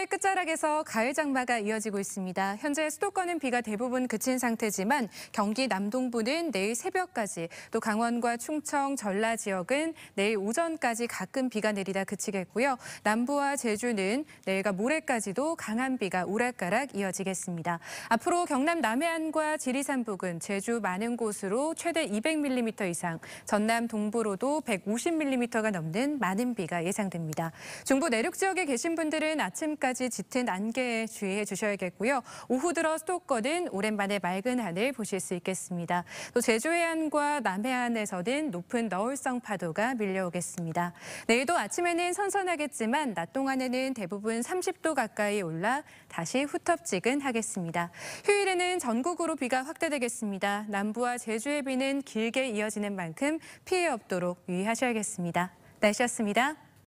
서해 끝자락에서 가을 장마가 이어지고 있습니다. 현재 수도권은 비가 대부분 그친 상태지만 경기 남동부는 내일 새벽까지 또 강원과 충청, 전라 지역은 내일 오전까지 가끔 비가 내리다 그치겠고요. 남부와 제주는 내일과 모레까지도 강한 비가 오락가락 이어지겠습니다. 앞으로 경남 남해안과 지리산 부근, 제주 많은 곳으로 최대 200mm 이상, 전남 동부로도 150mm가 넘는 많은 비가 예상됩니다. 중부 내륙 지역에 계신 분들은 아침까지 오후까지 짙은 안개에 주의해 주셔야겠고요. 오후 들어 수도권은 오랜만에 맑은 하늘 보실 수 있겠습니다. 또 제주 해안과 남해안에서는 높은 너울성 파도가 밀려오겠습니다. 내일도 아침에는 선선하겠지만 낮 동안에는 대부분 30도 가까이 올라 다시 후텁지근하겠습니다. 휴일에는 전국으로 비가 확대되겠습니다. 남부와 제주의 비는 길게 이어지는 만큼 피해 없도록 유의하셔야겠습니다. 날씨였습니다.